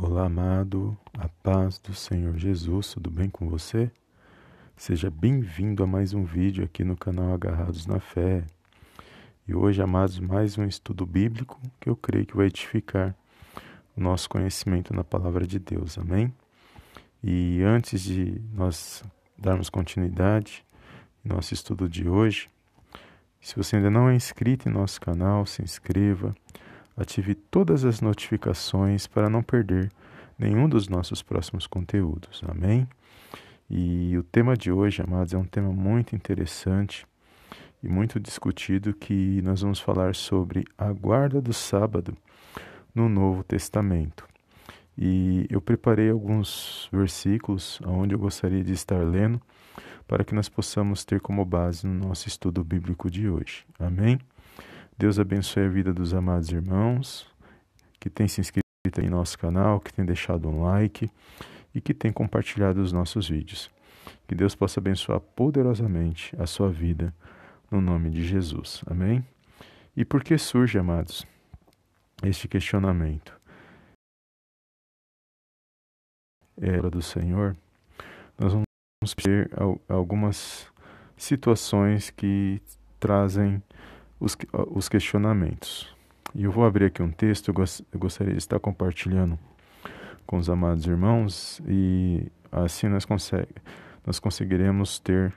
Olá, amado, a paz do Senhor Jesus, tudo bem com você? Seja bem-vindo a mais um vídeo aqui no canal Agarrados na Fé. E hoje, amados, mais um estudo bíblico que eu creio que vai edificar o nosso conhecimento na palavra de Deus, amém? E antes de nós darmos continuidade ao nosso estudo de hoje, se você ainda não é inscrito em nosso canal, se inscreva ative todas as notificações para não perder nenhum dos nossos próximos conteúdos. Amém? E o tema de hoje, amados, é um tema muito interessante e muito discutido que nós vamos falar sobre a guarda do sábado no Novo Testamento. E eu preparei alguns versículos onde eu gostaria de estar lendo para que nós possamos ter como base no nosso estudo bíblico de hoje. Amém? Deus abençoe a vida dos amados irmãos que têm se inscrito em nosso canal, que têm deixado um like e que têm compartilhado os nossos vídeos. Que Deus possa abençoar poderosamente a sua vida no nome de Jesus. Amém? E por que surge, amados, este questionamento? Era é, do Senhor. Nós vamos ter algumas situações que trazem os, os questionamentos. E eu vou abrir aqui um texto, eu, gost, eu gostaria de estar compartilhando com os amados irmãos e assim nós, consegue, nós conseguiremos ter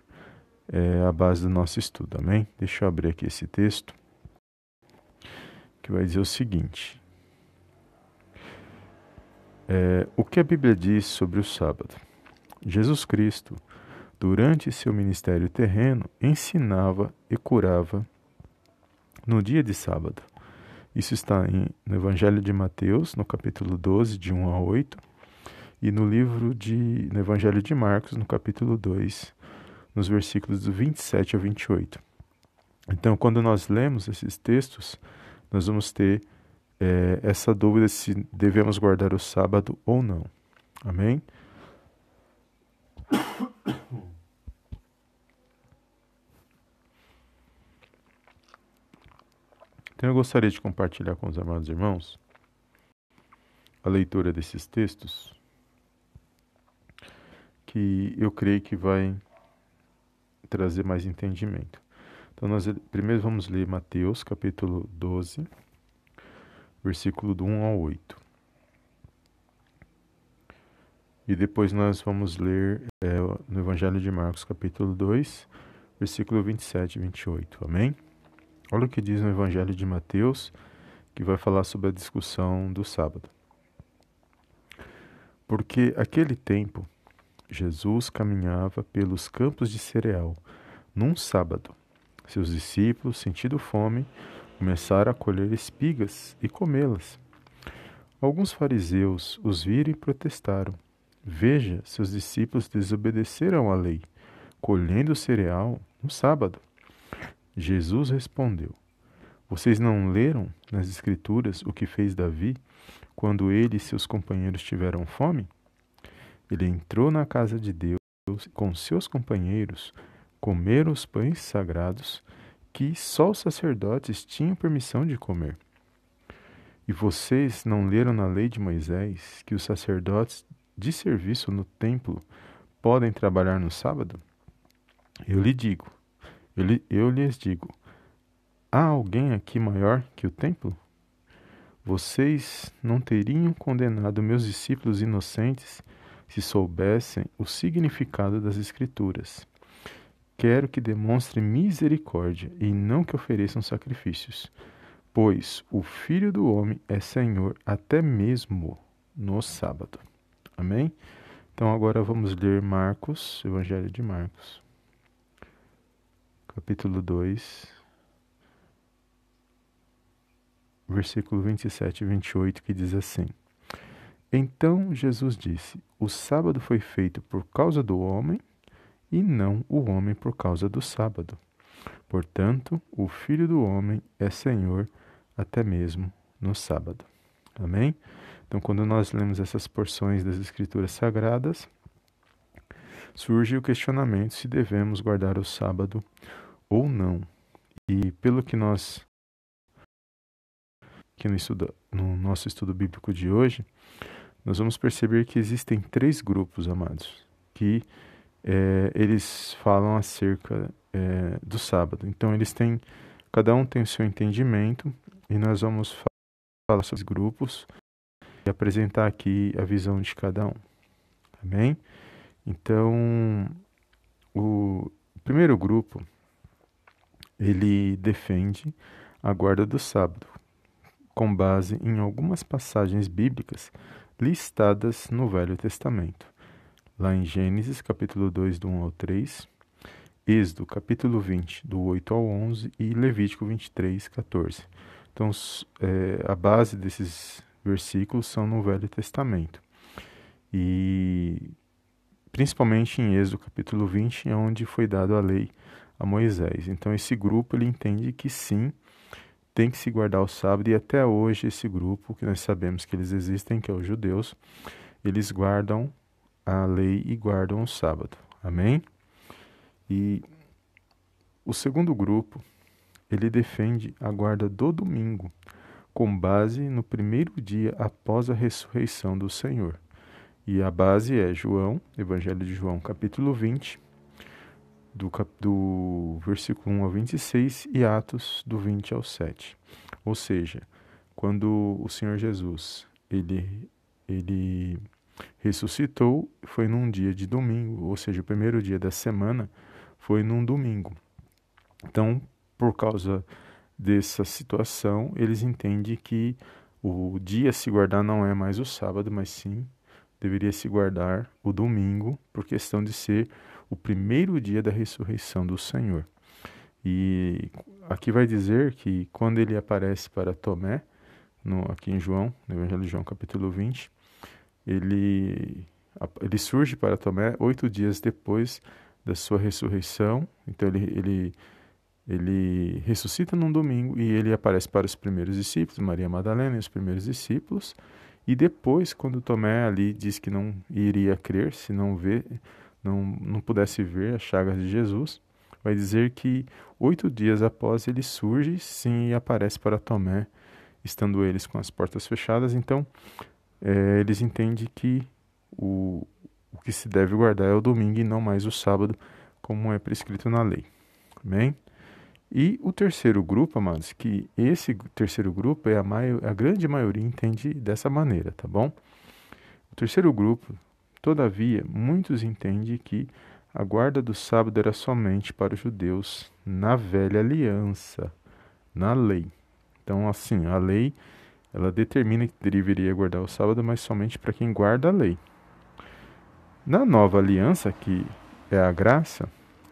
é, a base do nosso estudo, amém? Deixa eu abrir aqui esse texto que vai dizer o seguinte: é, O que a Bíblia diz sobre o sábado? Jesus Cristo, durante seu ministério terreno, ensinava e curava no dia de sábado. Isso está em, no Evangelho de Mateus, no capítulo 12, de 1 a 8, e no livro de no Evangelho de Marcos, no capítulo 2, nos versículos do 27 a 28. Então, quando nós lemos esses textos, nós vamos ter é, essa dúvida se devemos guardar o sábado ou não. Amém? Então eu gostaria de compartilhar com os amados irmãos a leitura desses textos que eu creio que vai trazer mais entendimento. Então nós primeiro vamos ler Mateus capítulo 12, versículo do 1 ao 8. E depois nós vamos ler é, no Evangelho de Marcos capítulo 2, versículo 27 e 28. Amém? Olha o que diz no Evangelho de Mateus, que vai falar sobre a discussão do sábado. Porque aquele tempo Jesus caminhava pelos campos de cereal num sábado. Seus discípulos, sentindo fome, começaram a colher espigas e comê-las. Alguns fariseus os viram e protestaram. Veja, seus discípulos desobedeceram à lei, colhendo cereal no sábado. Jesus respondeu: Vocês não leram nas Escrituras o que fez Davi quando ele e seus companheiros tiveram fome? Ele entrou na casa de Deus com seus companheiros, comeram os pães sagrados que só os sacerdotes tinham permissão de comer. E vocês não leram na lei de Moisés que os sacerdotes de serviço no templo podem trabalhar no sábado? Eu lhe digo eu lhes digo: há alguém aqui maior que o templo? Vocês não teriam condenado meus discípulos inocentes se soubessem o significado das Escrituras. Quero que demonstrem misericórdia e não que ofereçam sacrifícios, pois o Filho do Homem é Senhor até mesmo no sábado. Amém? Então agora vamos ler Marcos, Evangelho de Marcos capítulo 2, versículo 27 e 28, que diz assim: Então Jesus disse: O sábado foi feito por causa do homem, e não o homem por causa do sábado. Portanto, o Filho do Homem é Senhor até mesmo no sábado. Amém? Então, quando nós lemos essas porções das Escrituras Sagradas, surge o questionamento se devemos guardar o sábado ou não. E pelo que nós que no, estudo, no nosso estudo bíblico de hoje, nós vamos perceber que existem três grupos, amados, que é, eles falam acerca é, do sábado. Então eles têm, cada um tem o seu entendimento e nós vamos falar sobre os grupos e apresentar aqui a visão de cada um. Amém? Então, o primeiro grupo ele defende a guarda do sábado, com base em algumas passagens bíblicas listadas no Velho Testamento, lá em Gênesis capítulo 2 do 1 ao 3, Êxodo capítulo 20 do 8 ao 11 e Levítico 23, 14. Então, é, a base desses versículos são no Velho Testamento. E principalmente em Êxodo capítulo 20, é onde foi dado a lei a Moisés. Então esse grupo ele entende que sim, tem que se guardar o sábado e até hoje esse grupo que nós sabemos que eles existem, que é os judeus, eles guardam a lei e guardam o sábado. Amém? E o segundo grupo, ele defende a guarda do domingo, com base no primeiro dia após a ressurreição do Senhor. E a base é João, Evangelho de João, capítulo 20, do, cap do versículo 1 ao 26 e Atos do 20 ao 7. Ou seja, quando o Senhor Jesus, ele, ele ressuscitou, foi num dia de domingo, ou seja, o primeiro dia da semana foi num domingo. Então, por causa dessa situação, eles entendem que o dia a se guardar não é mais o sábado, mas sim deveria se guardar o domingo, por questão de ser o primeiro dia da ressurreição do Senhor. E aqui vai dizer que quando ele aparece para Tomé, no, aqui em João, no Evangelho de João, capítulo 20, ele, ele surge para Tomé oito dias depois da sua ressurreição. Então ele, ele, ele ressuscita num domingo e ele aparece para os primeiros discípulos, Maria Madalena e os primeiros discípulos. E depois, quando Tomé ali diz que não iria crer se não ver, não, não pudesse ver as chagas de Jesus, vai dizer que oito dias após ele surge, sim, e aparece para Tomé, estando eles com as portas fechadas. Então, é, eles entendem que o, o que se deve guardar é o domingo e não mais o sábado, como é prescrito na lei. Amém? E o terceiro grupo, amados, que esse terceiro grupo é a, maior, a grande maioria entende dessa maneira, tá bom? O terceiro grupo, todavia, muitos entendem que a guarda do sábado era somente para os judeus na velha aliança, na lei. Então, assim, a lei ela determina que deveria guardar o sábado, mas somente para quem guarda a lei. Na nova aliança, que é a graça,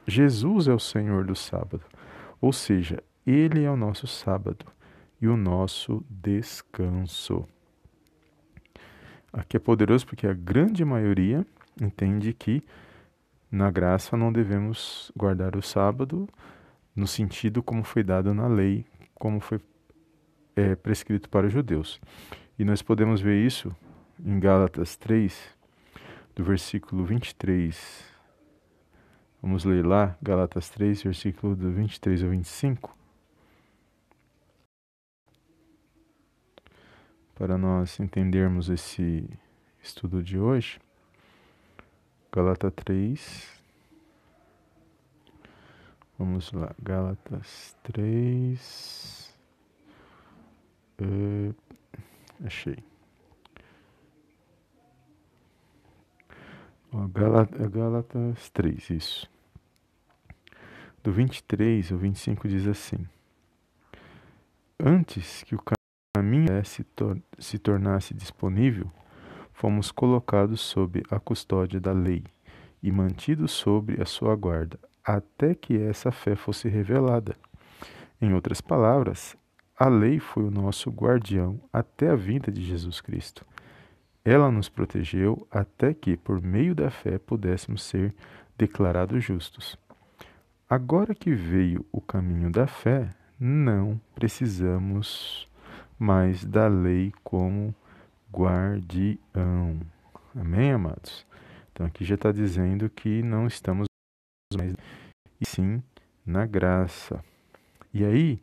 Jesus é o Senhor do sábado. Ou seja, ele é o nosso sábado e o nosso descanso. Aqui é poderoso porque a grande maioria entende que na graça não devemos guardar o sábado no sentido como foi dado na lei, como foi é, prescrito para os judeus. E nós podemos ver isso em Gálatas 3, do versículo 23 Vamos ler lá, Galatas 3, versículo do 23 ao 25. Para nós entendermos esse estudo de hoje, Galata 3. Vamos lá, Galatas 3. Uh, eh, achei. Gálatas 3, isso. Do 23 ao 25 diz assim: Antes que o caminho se, se tornasse disponível, fomos colocados sob a custódia da lei e mantidos sobre a sua guarda, até que essa fé fosse revelada. Em outras palavras, a lei foi o nosso guardião até a vinda de Jesus Cristo. Ela nos protegeu até que, por meio da fé, pudéssemos ser declarados justos. Agora que veio o caminho da fé, não precisamos mais da lei como guardião. Amém, amados? Então aqui já está dizendo que não estamos mais, e sim na graça. E aí,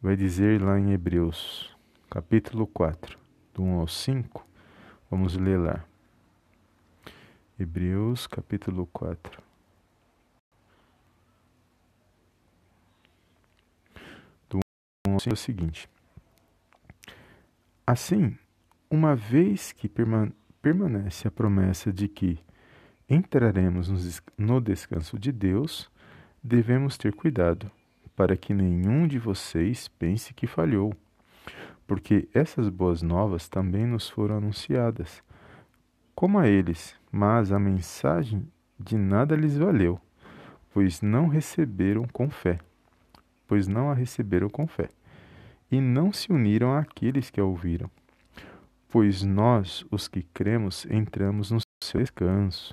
vai dizer lá em Hebreus, capítulo 4, do 1 ao 5, Vamos ler lá. Hebreus capítulo 4. Do 1 ao é o seguinte. Assim, uma vez que permanece a promessa de que entraremos no descanso de Deus, devemos ter cuidado para que nenhum de vocês pense que falhou porque essas boas novas também nos foram anunciadas, como a eles, mas a mensagem de nada lhes valeu, pois não receberam com fé, pois não a receberam com fé, e não se uniram àqueles que a ouviram. Pois nós, os que cremos, entramos no seu descanso.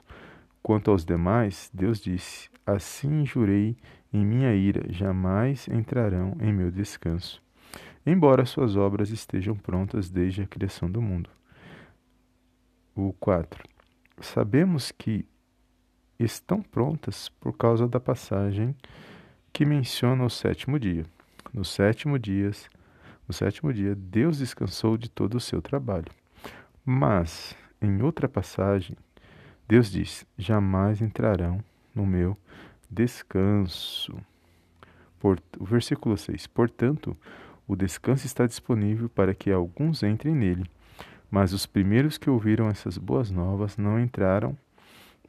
Quanto aos demais, Deus disse: Assim jurei em minha ira, jamais entrarão em meu descanso embora suas obras estejam prontas desde a criação do mundo. O 4. Sabemos que estão prontas por causa da passagem que menciona o sétimo dia. No sétimo dias, no sétimo dia, Deus descansou de todo o seu trabalho. Mas, em outra passagem, Deus diz: jamais entrarão no meu descanso. Por, o versículo 6. Portanto, o descanso está disponível para que alguns entrem nele. Mas os primeiros que ouviram essas boas novas não entraram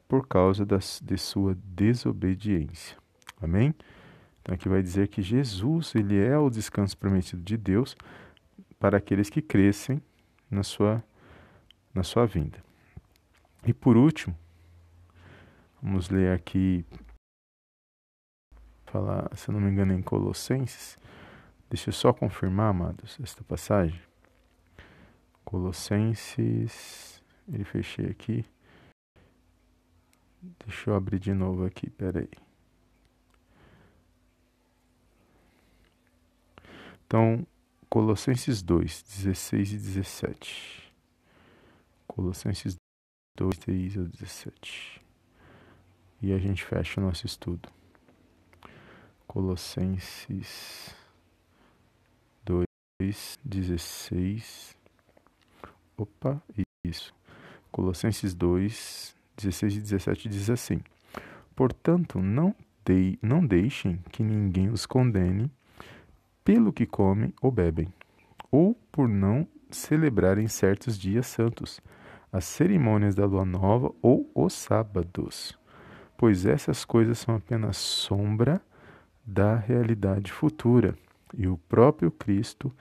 por causa das, de sua desobediência. Amém? Então aqui vai dizer que Jesus, ele é o descanso prometido de Deus para aqueles que crescem na sua na sua vinda. E por último, vamos ler aqui falar, se eu não me engano, em Colossenses Deixa eu só confirmar, amados, esta passagem. Colossenses. Ele fechei aqui. Deixa eu abrir de novo aqui, peraí. Então, Colossenses 2, 16 e 17. Colossenses 2, 16 e 17. E a gente fecha o nosso estudo. Colossenses 16. Opa, isso. Colossenses 2, 16 e 17 diz assim: Portanto, não, não deixem que ninguém os condene pelo que comem ou bebem, ou por não celebrarem certos dias santos, as cerimônias da lua nova ou os sábados, pois essas coisas são apenas sombra da realidade futura, e o próprio Cristo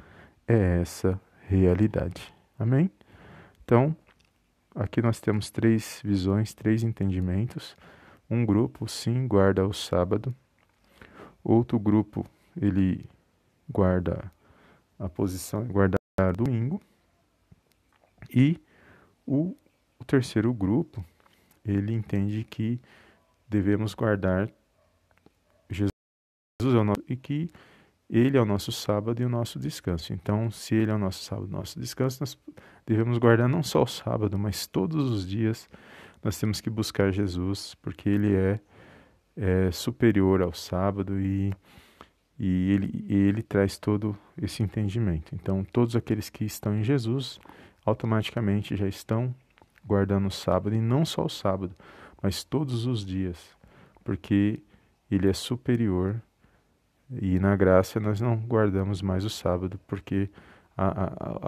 é essa realidade. Amém? Então, aqui nós temos três visões, três entendimentos. Um grupo, sim, guarda o sábado. Outro grupo, ele guarda a posição e guardar domingo. E o, o terceiro grupo, ele entende que devemos guardar Jesus é e que ele é o nosso sábado e o nosso descanso. Então, se Ele é o nosso sábado e o nosso descanso, nós devemos guardar não só o sábado, mas todos os dias nós temos que buscar Jesus, porque Ele é, é superior ao sábado e, e ele, ele traz todo esse entendimento. Então, todos aqueles que estão em Jesus automaticamente já estão guardando o sábado, e não só o sábado, mas todos os dias, porque Ele é superior e na graça nós não guardamos mais o sábado, porque a,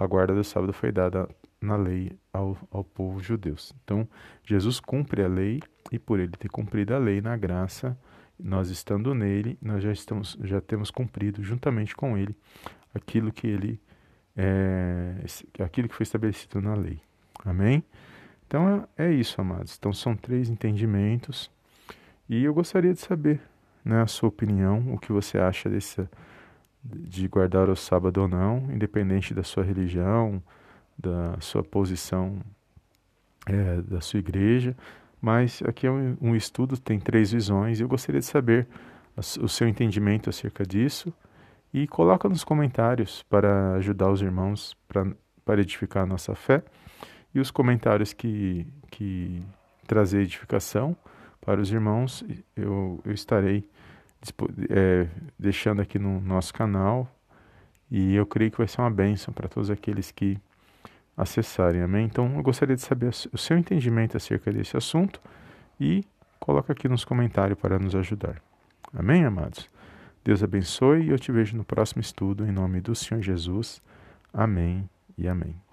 a, a guarda do sábado foi dada na lei ao, ao povo judeu. Então, Jesus cumpre a lei e por ele ter cumprido a lei na graça, nós estando nele, nós já estamos já temos cumprido juntamente com ele aquilo que ele é, aquilo que foi estabelecido na lei. Amém? Então é, é isso, amados. Então são três entendimentos e eu gostaria de saber né, a sua opinião, o que você acha de guardar o sábado ou não, independente da sua religião, da sua posição, é, da sua igreja. Mas aqui é um, um estudo, tem três visões, e eu gostaria de saber o seu entendimento acerca disso e coloca nos comentários para ajudar os irmãos pra, para edificar a nossa fé e os comentários que, que trazer edificação para os irmãos, eu, eu estarei é, deixando aqui no nosso canal e eu creio que vai ser uma bênção para todos aqueles que acessarem, amém? Então eu gostaria de saber o seu entendimento acerca desse assunto e coloca aqui nos comentários para nos ajudar. Amém, amados? Deus abençoe e eu te vejo no próximo estudo, em nome do Senhor Jesus. Amém e amém.